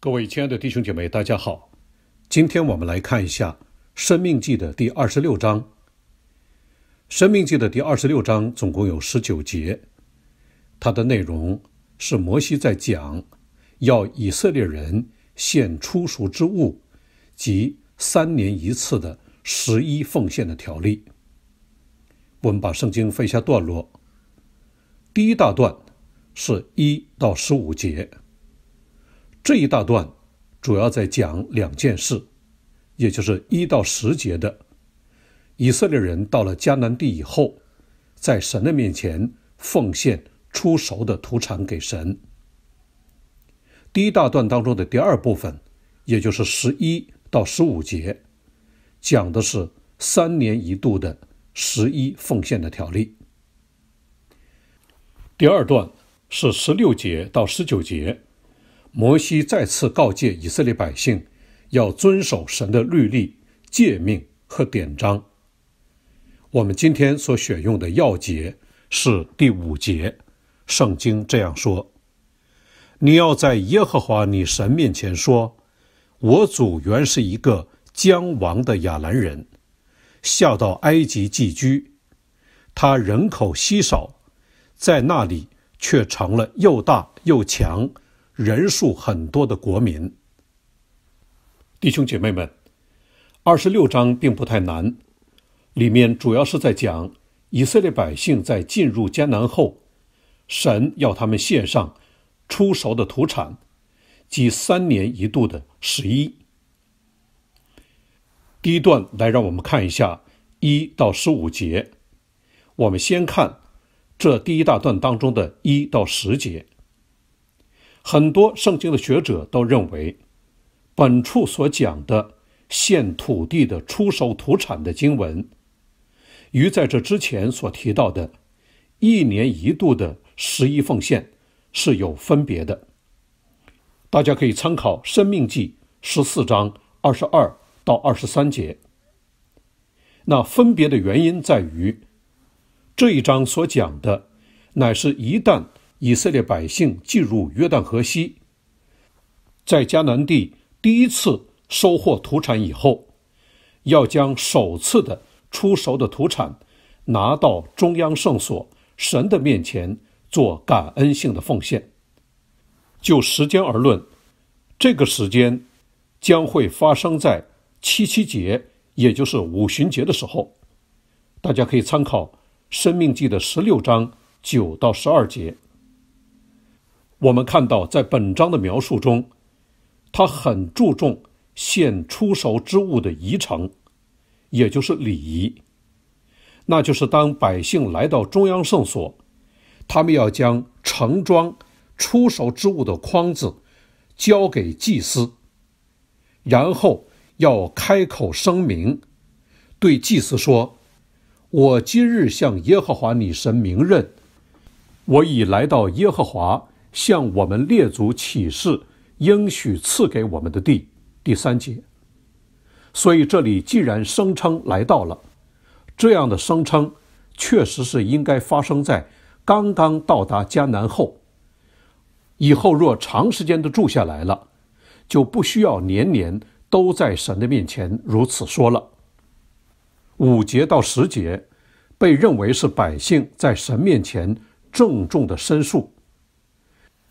各位亲爱的弟兄姐妹，大家好。今天我们来看一下《生命记》的第二十六章。《生命记》的第二十六章总共有十九节，它的内容是摩西在讲要以色列人献出熟之物及三年一次的十一奉献的条例。我们把圣经分下段落，第一大段是一到十五节。这一大段主要在讲两件事，也就是一到十节的以色列人到了迦南地以后，在神的面前奉献出熟的土产给神。第一大段当中的第二部分，也就是十一到十五节，讲的是三年一度的十一奉献的条例。第二段是十六节到十九节。摩西再次告诫以色列百姓，要遵守神的律例、诫命和典章。我们今天所选用的要节是第五节，圣经这样说：“你要在耶和华你神面前说，我祖原是一个将亡的亚兰人，下到埃及寄居，他人口稀少，在那里却成了又大又强。”人数很多的国民，弟兄姐妹们，二十六章并不太难，里面主要是在讲以色列百姓在进入迦南后，神要他们献上出熟的土产，即三年一度的十一。第一段来让我们看一下一到十五节，我们先看这第一大段当中的一到十节。很多圣经的学者都认为，本处所讲的献土地的出售土产的经文，与在这之前所提到的一年一度的十一奉献是有分别的。大家可以参考《生命记》十四章二十二到二十三节。那分别的原因在于，这一章所讲的乃是一旦。以色列百姓进入约旦河西，在迦南地第一次收获土产以后，要将首次的出熟的土产拿到中央圣所神的面前做感恩性的奉献。就时间而论，这个时间将会发生在七七节，也就是五旬节的时候。大家可以参考《生命记》的十六章九到十二节。我们看到，在本章的描述中，他很注重献出手之物的仪程，也就是礼仪。那就是当百姓来到中央圣所，他们要将盛装出手之物的筐子交给祭司，然后要开口声明，对祭司说：“我今日向耶和华你神明认，我已来到耶和华。”向我们列祖起誓，应许赐给我们的地。第三节，所以这里既然声称来到了，这样的声称，确实是应该发生在刚刚到达迦南后。以后若长时间的住下来了，就不需要年年都在神的面前如此说了。五节到十节，被认为是百姓在神面前郑重的申诉。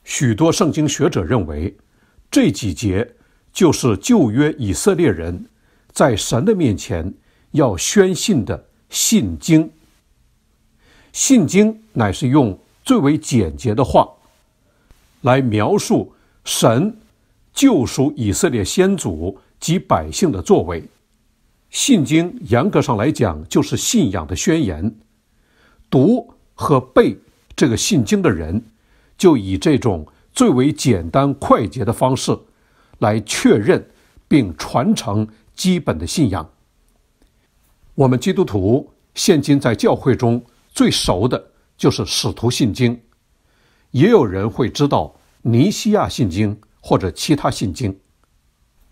许多圣经学者认为，这几节就是旧约以色列人，在神的面前要宣信的信经。信经乃是用最为简洁的话，来描述神救赎以色列先祖及百姓的作为。信经严格上来讲，就是信仰的宣言。读和背这个信经的人。就以这种最为简单快捷的方式，来确认并传承基本的信仰。我们基督徒现今在教会中最熟的就是使徒信经，也有人会知道尼西亚信经或者其他信经。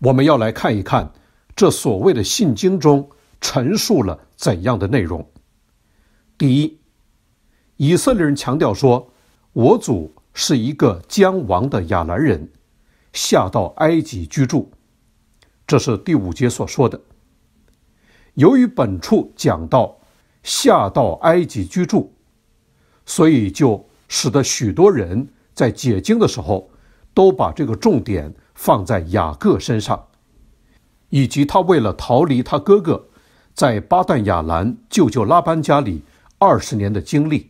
我们要来看一看这所谓的信经中陈述了怎样的内容。第一，以色列人强调说：“我主。”是一个将亡的雅兰人，下到埃及居住。这是第五节所说的。由于本处讲到下到埃及居住，所以就使得许多人在解经的时候，都把这个重点放在雅各身上，以及他为了逃离他哥哥，在巴旦亚兰舅舅拉班家里二十年的经历，《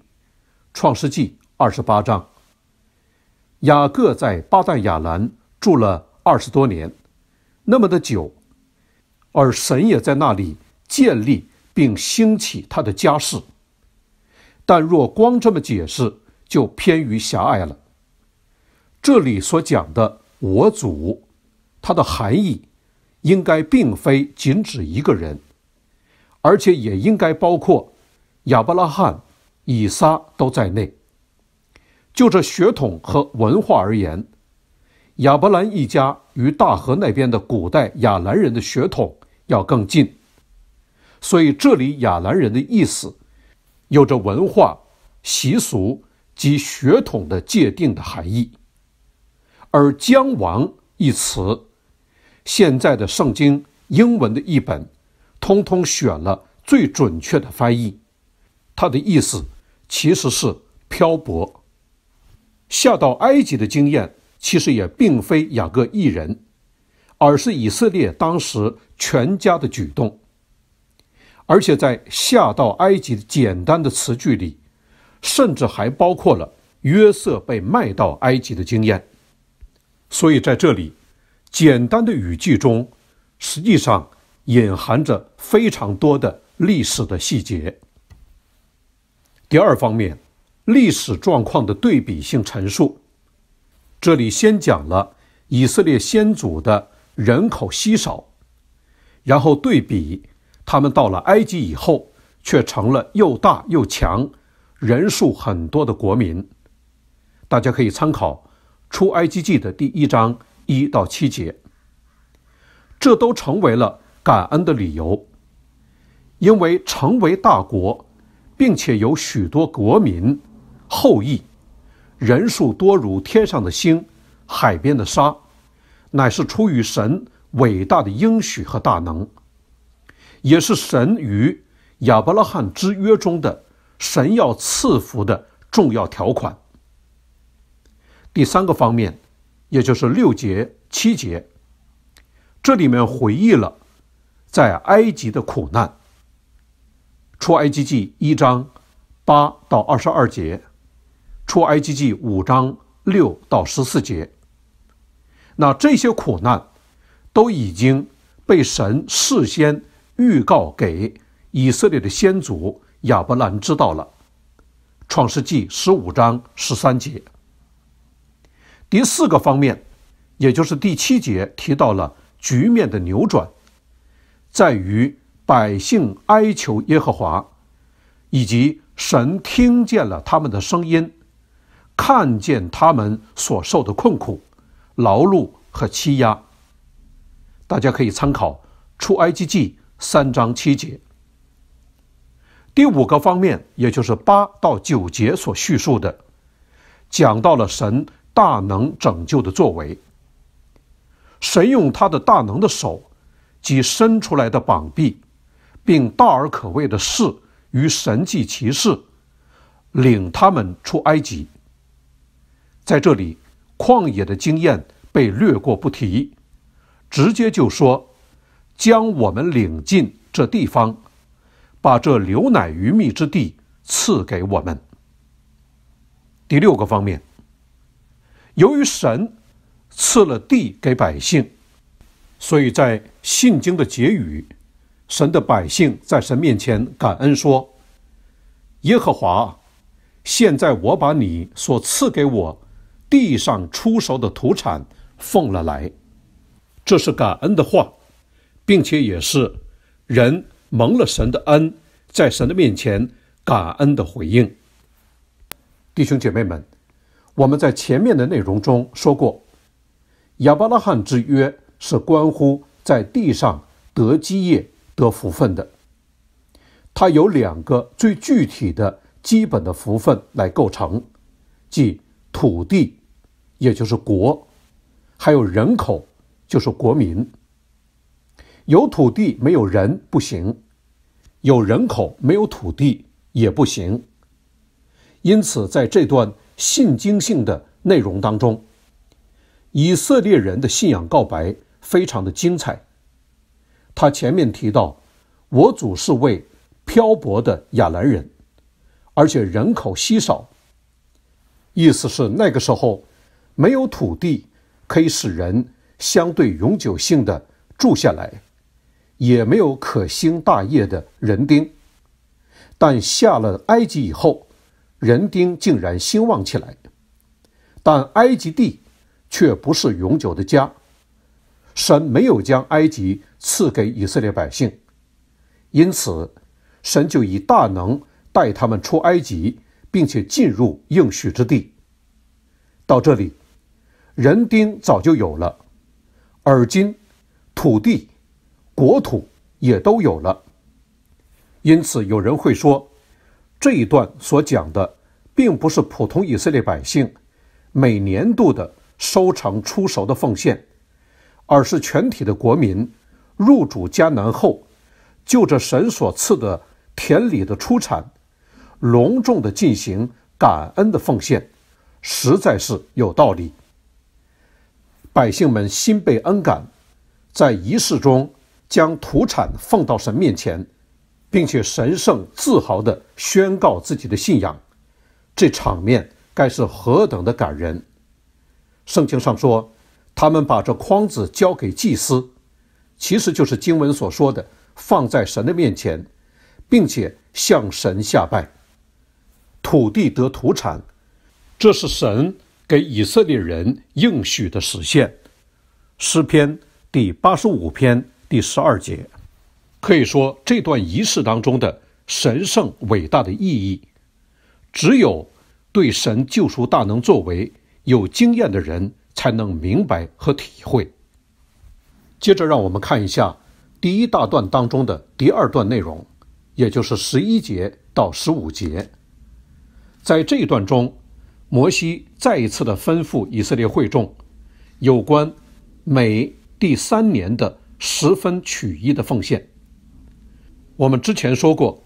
创世纪》二十八章。雅各在巴旦亚兰住了二十多年，那么的久，而神也在那里建立并兴起他的家室。但若光这么解释，就偏于狭隘了。这里所讲的“我祖”，它的含义，应该并非仅指一个人，而且也应该包括亚伯拉罕、以撒都在内。就这血统和文化而言，亚伯兰一家与大河那边的古代亚兰人的血统要更近，所以这里亚兰人的意思，有着文化、习俗及血统的界定的含义。而“姜王”一词，现在的圣经英文的译本，通通选了最准确的翻译，它的意思其实是漂泊。下到埃及的经验，其实也并非雅各一人，而是以色列当时全家的举动。而且在下到埃及的简单的词句里，甚至还包括了约瑟被卖到埃及的经验。所以在这里，简单的语句中，实际上隐含着非常多的历史的细节。第二方面。历史状况的对比性陈述，这里先讲了以色列先祖的人口稀少，然后对比他们到了埃及以后，却成了又大又强、人数很多的国民。大家可以参考出埃及记的第一章一到七节，这都成为了感恩的理由，因为成为大国，并且有许多国民。后裔人数多如天上的星，海边的沙，乃是出于神伟大的应许和大能，也是神与亚伯拉罕之约中的神要赐福的重要条款。第三个方面，也就是六节七节，这里面回忆了在埃及的苦难。出埃及记一章八到二十二节。出埃及记五章六到十四节，那这些苦难都已经被神事先预告给以色列的先祖亚伯兰知道了。创世纪十五章十三节。第四个方面，也就是第七节提到了局面的扭转，在于百姓哀求耶和华，以及神听见了他们的声音。看见他们所受的困苦、劳碌和欺压，大家可以参考出埃及记三章七节。第五个方面，也就是八到九节所叙述的，讲到了神大能拯救的作为。神用他的大能的手及伸出来的膀臂，并大而可畏的事与神迹奇事，领他们出埃及。在这里，旷野的经验被略过不提，直接就说，将我们领进这地方，把这牛奶鱼蜜之地赐给我们。第六个方面，由于神赐了地给百姓，所以在信经的结语，神的百姓在神面前感恩说：“耶和华，现在我把你所赐给我。”地上出售的土产奉了来，这是感恩的话，并且也是人蒙了神的恩，在神的面前感恩的回应。弟兄姐妹们，我们在前面的内容中说过，亚伯拉罕之约是关乎在地上得基业、得福分的，它有两个最具体的基本的福分来构成，即土地。也就是国，还有人口，就是国民。有土地没有人不行，有人口没有土地也不行。因此，在这段信经性的内容当中，以色列人的信仰告白非常的精彩。他前面提到，我祖是位漂泊的亚兰人，而且人口稀少，意思是那个时候。没有土地可以使人相对永久性的住下来，也没有可兴大业的人丁。但下了埃及以后，人丁竟然兴旺起来。但埃及地却不是永久的家。神没有将埃及赐给以色列百姓，因此神就以大能带他们出埃及，并且进入应许之地。到这里。人丁早就有了，而今土地、国土也都有了，因此有人会说，这一段所讲的，并不是普通以色列百姓每年度的收成出售的奉献，而是全体的国民入主迦南后，就着神所赐的田里的出产，隆重的进行感恩的奉献，实在是有道理。百姓们心被恩感，在仪式中将土产放到神面前，并且神圣自豪地宣告自己的信仰，这场面该是何等的感人！圣经上说，他们把这筐子交给祭司，其实就是经文所说的放在神的面前，并且向神下拜。土地得土产，这是神。给以色列人应许的实现，《诗篇》第八十五篇第十二节，可以说这段仪式当中的神圣伟大的意义，只有对神救赎大能作为有经验的人才能明白和体会。接着，让我们看一下第一大段当中的第二段内容，也就是十一节到十五节，在这一段中。摩西再一次的吩咐以色列会众，有关每第三年的十分取一的奉献。我们之前说过，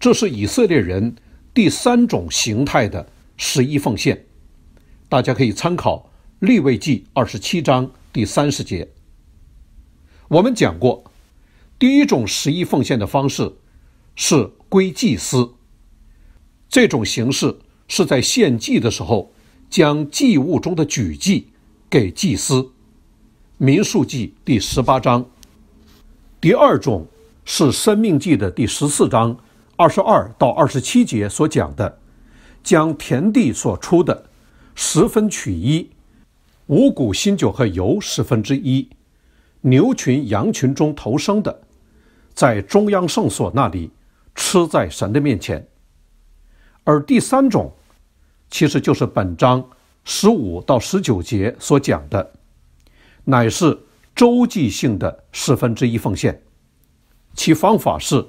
这是以色列人第三种形态的十一奉献。大家可以参考利未记二十七章第三十节。我们讲过，第一种十一奉献的方式是归祭司，这种形式。是在献祭的时候，将祭物中的举祭给祭司。民数记第十八章。第二种是生命祭的第十四章二十二到二十七节所讲的，将田地所出的十分取一，五谷新酒和油十分之一，牛群羊群中投生的，在中央圣所那里吃在神的面前。而第三种。其实就是本章十五到十九节所讲的，乃是周记性的十分之一奉献。其方法是，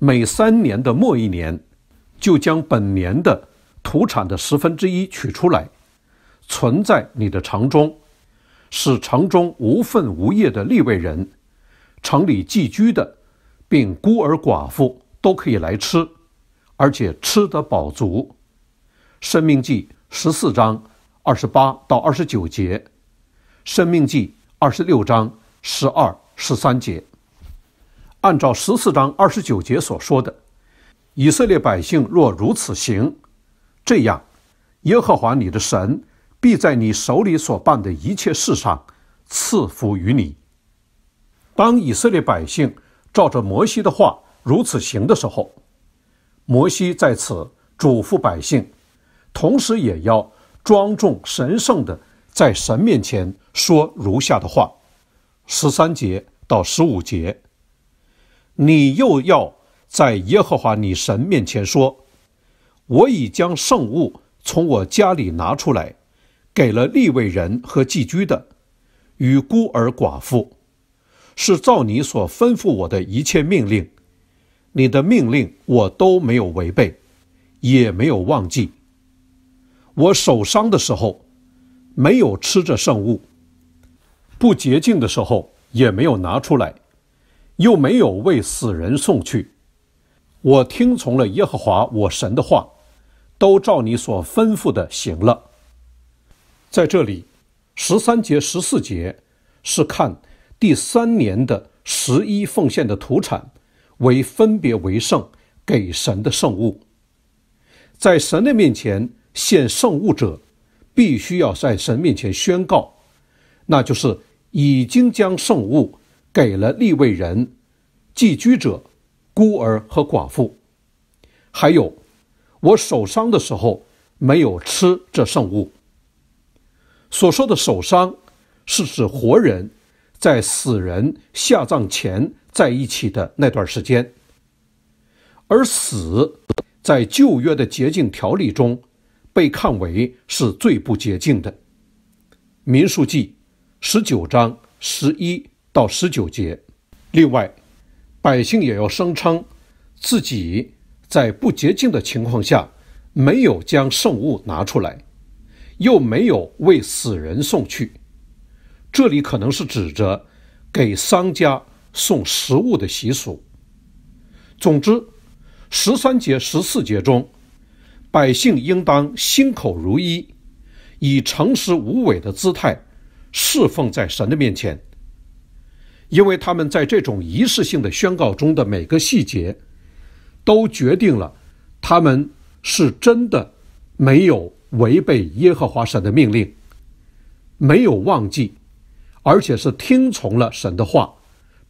每三年的末一年，就将本年的土产的十分之一取出来，存在你的城中，使城中无份无业的利位人、城里寄居的，并孤儿寡妇都可以来吃，而且吃得饱足。《生命记》十四章二十八到二十九节，《生命记》二十六章十二、十三节。按照十四章二十九节所说的，以色列百姓若如此行，这样，耶和华你的神必在你手里所办的一切事上赐福于你。当以色列百姓照着摩西的话如此行的时候，摩西在此嘱咐百姓。同时也要庄重神圣的在神面前说如下的话：十三节到十五节，你又要在耶和华你神面前说：“我已将圣物从我家里拿出来，给了立位人和寄居的与孤儿寡妇，是照你所吩咐我的一切命令。你的命令我都没有违背，也没有忘记。”我受伤的时候，没有吃着圣物；不洁净的时候，也没有拿出来；又没有为死人送去。我听从了耶和华我神的话，都照你所吩咐的行了。在这里，十三节、十四节是看第三年的十一奉献的土产，为分别为圣给神的圣物，在神的面前。献圣物者，必须要在神面前宣告，那就是已经将圣物给了立位人、寄居者、孤儿和寡妇，还有我受伤的时候没有吃这圣物。所说的受伤，是指活人在死人下葬前在一起的那段时间，而死，在旧约的洁净条例中。被看为是最不洁净的，《民数记》十九章十一到十九节，另外，百姓也要声称自己在不洁净的情况下没有将圣物拿出来，又没有为死人送去。这里可能是指着给商家送食物的习俗。总之，十三节、十四节中。百姓应当心口如一，以诚实无伪的姿态侍奉在神的面前，因为他们在这种仪式性的宣告中的每个细节，都决定了他们是真的没有违背耶和华神的命令，没有忘记，而且是听从了神的话，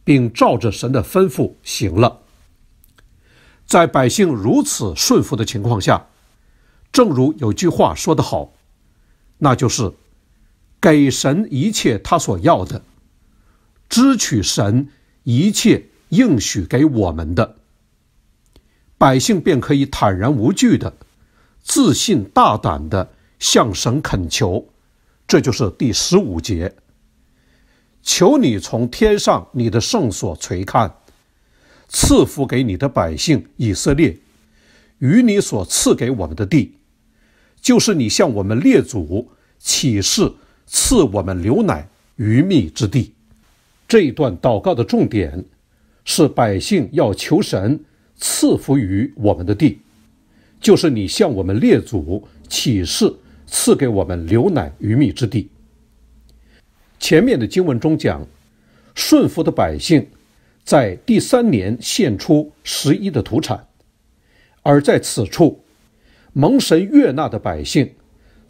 并照着神的吩咐行了。在百姓如此顺服的情况下。正如有句话说得好，那就是：给神一切他所要的，支取神一切应许给我们的百姓，便可以坦然无惧的、自信大胆的向神恳求。这就是第十五节：求你从天上你的圣所垂看，赐福给你的百姓以色列与你所赐给我们的地。就是你向我们列祖起誓，赐我们流奶鱼蜜之地。这一段祷告的重点是百姓要求神赐福于我们的地，就是你向我们列祖起誓，赐给我们流奶鱼蜜之地。前面的经文中讲，顺服的百姓在第三年献出十一的土产，而在此处。蒙神悦纳的百姓，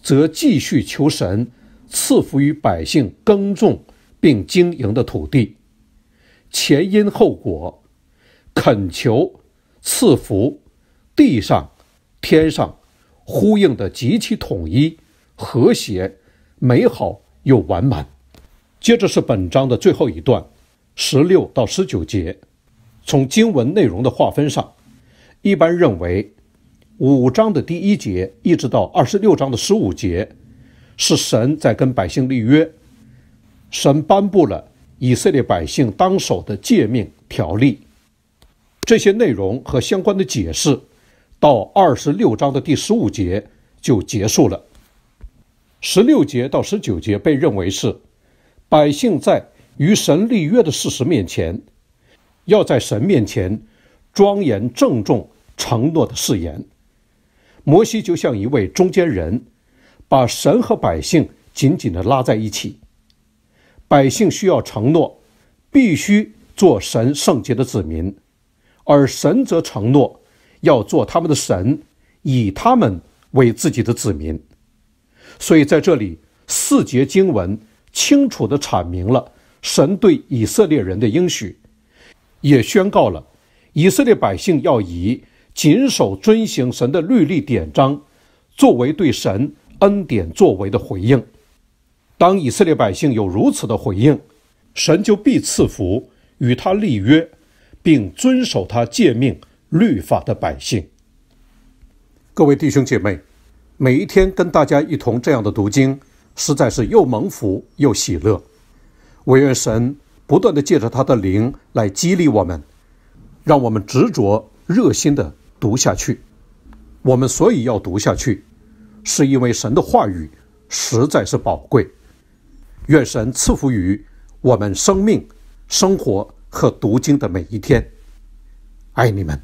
则继续求神赐福于百姓耕种并经营的土地，前因后果，恳求赐福，地上、天上，呼应的极其统一、和谐、美好又完满。接着是本章的最后一段，十六到十九节。从经文内容的划分上，一般认为。五章的第一节一直到二十六章的十五节，是神在跟百姓立约，神颁布了以色列百姓当守的诫命条例，这些内容和相关的解释，到二十六章的第十五节就结束了。十六节到十九节被认为是百姓在与神立约的事实面前，要在神面前庄严郑重承诺的誓言。摩西就像一位中间人，把神和百姓紧紧地拉在一起。百姓需要承诺，必须做神圣洁的子民，而神则承诺要做他们的神，以他们为自己的子民。所以，在这里，四节经文清楚地阐明了神对以色列人的应许，也宣告了以色列百姓要以。谨守遵行神的律例典章，作为对神恩典作为的回应。当以色列百姓有如此的回应，神就必赐福与他立约，并遵守他诫命律法的百姓。各位弟兄姐妹，每一天跟大家一同这样的读经，实在是又蒙福又喜乐。我愿神不断的借着他的灵来激励我们，让我们执着热心的。读下去，我们所以要读下去，是因为神的话语实在是宝贵。愿神赐福于我们生命、生活和读经的每一天。爱你们。